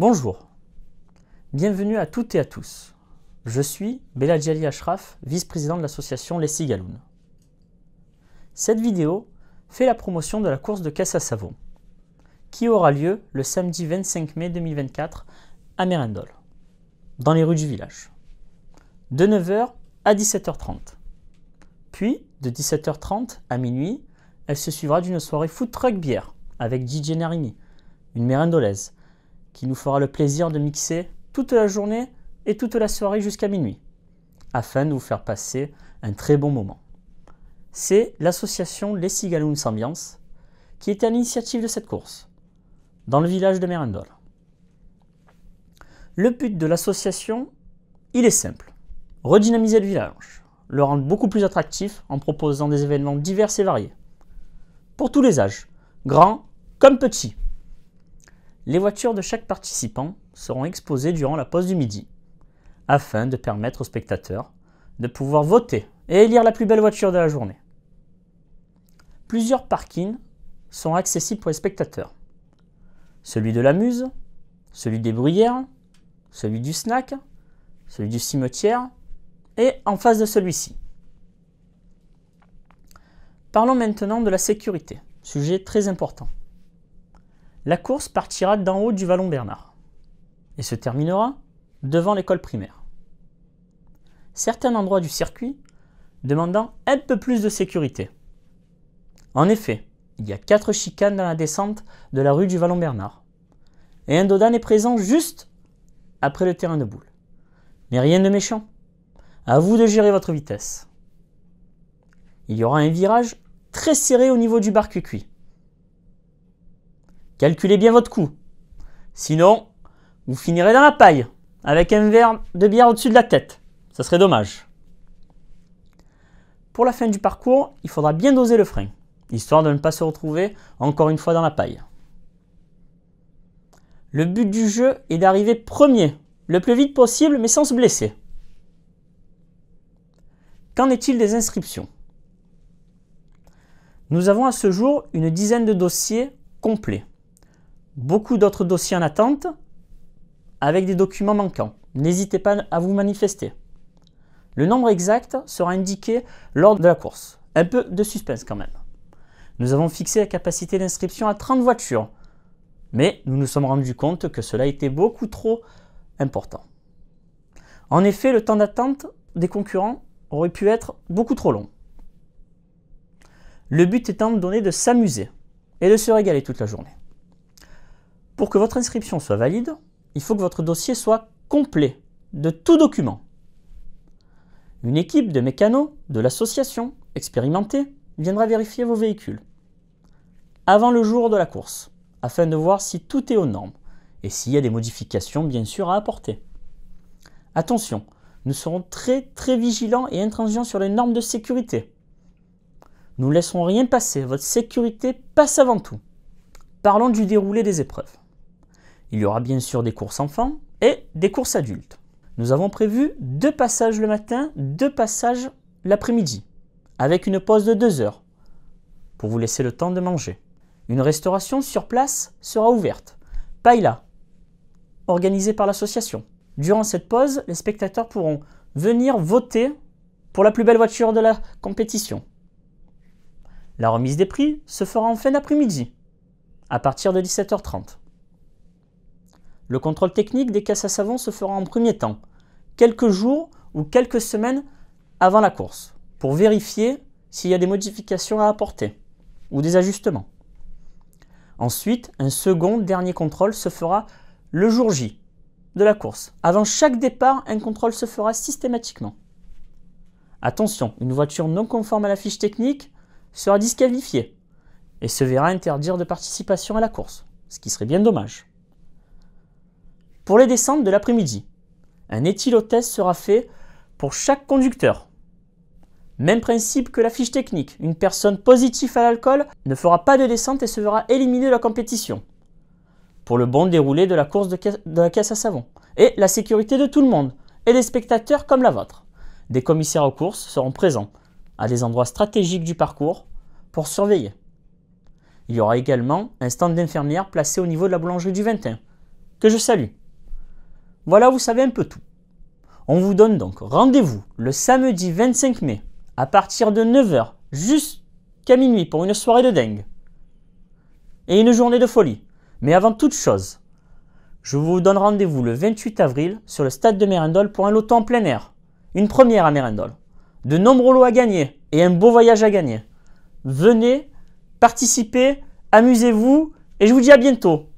Bonjour, bienvenue à toutes et à tous. Je suis Beladjali Ashraf, vice-président de l'association Les Cigalounes. Cette vidéo fait la promotion de la course de caisse à savon, qui aura lieu le samedi 25 mai 2024 à Merindol, dans les rues du village, de 9h à 17h30. Puis, de 17h30 à minuit, elle se suivra d'une soirée food truck bière avec DJ Narini, une mérindolaise, qui nous fera le plaisir de mixer toute la journée et toute la soirée jusqu'à minuit, afin de vous faire passer un très bon moment. C'est l'association Les Cigalounes Ambiance qui est à l'initiative de cette course, dans le village de Mérindol. Le but de l'association, il est simple. Redynamiser le village, le rendre beaucoup plus attractif en proposant des événements divers et variés. Pour tous les âges, grands comme petits. Les voitures de chaque participant seront exposées durant la pause du midi, afin de permettre aux spectateurs de pouvoir voter et élire la plus belle voiture de la journée. Plusieurs parkings sont accessibles pour les spectateurs. Celui de la Muse, celui des Bruyères, celui du Snack, celui du cimetière et en face de celui-ci. Parlons maintenant de la sécurité, sujet très important la course partira d'en haut du vallon Bernard et se terminera devant l'école primaire. Certains endroits du circuit demandant un peu plus de sécurité. En effet, il y a quatre chicanes dans la descente de la rue du Vallon Bernard. Et un dodan est présent juste après le terrain de boule. Mais rien de méchant. À vous de gérer votre vitesse. Il y aura un virage très serré au niveau du bar cuit calculez bien votre coût. Sinon, vous finirez dans la paille avec un verre de bière au-dessus de la tête. Ça serait dommage. Pour la fin du parcours, il faudra bien doser le frein, histoire de ne pas se retrouver encore une fois dans la paille. Le but du jeu est d'arriver premier, le plus vite possible, mais sans se blesser. Qu'en est-il des inscriptions Nous avons à ce jour une dizaine de dossiers complets beaucoup d'autres dossiers en attente avec des documents manquants. N'hésitez pas à vous manifester. Le nombre exact sera indiqué lors de la course. Un peu de suspense quand même. Nous avons fixé la capacité d'inscription à 30 voitures, mais nous nous sommes rendus compte que cela était beaucoup trop important. En effet, le temps d'attente des concurrents aurait pu être beaucoup trop long. Le but étant donné de s'amuser et de se régaler toute la journée. Pour que votre inscription soit valide, il faut que votre dossier soit complet de tout document. Une équipe de mécanos de l'association expérimentée viendra vérifier vos véhicules avant le jour de la course afin de voir si tout est aux normes et s'il y a des modifications bien sûr à apporter. Attention, nous serons très très vigilants et intransigeants sur les normes de sécurité. Nous ne laisserons rien passer, votre sécurité passe avant tout. Parlons du déroulé des épreuves. Il y aura bien sûr des courses enfants et des courses adultes. Nous avons prévu deux passages le matin, deux passages l'après-midi, avec une pause de deux heures, pour vous laisser le temps de manger. Une restauration sur place sera ouverte. Paila, organisée par l'association. Durant cette pause, les spectateurs pourront venir voter pour la plus belle voiture de la compétition. La remise des prix se fera en fin d'après-midi, à partir de 17h30. Le contrôle technique des caisses à savon se fera en premier temps, quelques jours ou quelques semaines avant la course, pour vérifier s'il y a des modifications à apporter ou des ajustements. Ensuite, un second dernier contrôle se fera le jour J de la course. Avant chaque départ, un contrôle se fera systématiquement. Attention, une voiture non conforme à la fiche technique sera disqualifiée et se verra interdire de participation à la course, ce qui serait bien dommage. Pour les descentes de l'après-midi, un éthylotest sera fait pour chaque conducteur. Même principe que la fiche technique, une personne positive à l'alcool ne fera pas de descente et se verra éliminer de la compétition. Pour le bon déroulé de la course de, de la caisse à savon. Et la sécurité de tout le monde, et des spectateurs comme la vôtre. Des commissaires aux courses seront présents à des endroits stratégiques du parcours pour surveiller. Il y aura également un stand d'infirmière placé au niveau de la boulangerie du 21, que je salue. Voilà, vous savez un peu tout. On vous donne donc rendez-vous le samedi 25 mai à partir de 9h jusqu'à minuit pour une soirée de dingue. Et une journée de folie. Mais avant toute chose, je vous donne rendez-vous le 28 avril sur le stade de Mérindol pour un loto en plein air. Une première à Mérindol. De nombreux lots à gagner et un beau voyage à gagner. Venez, participez, amusez-vous et je vous dis à bientôt.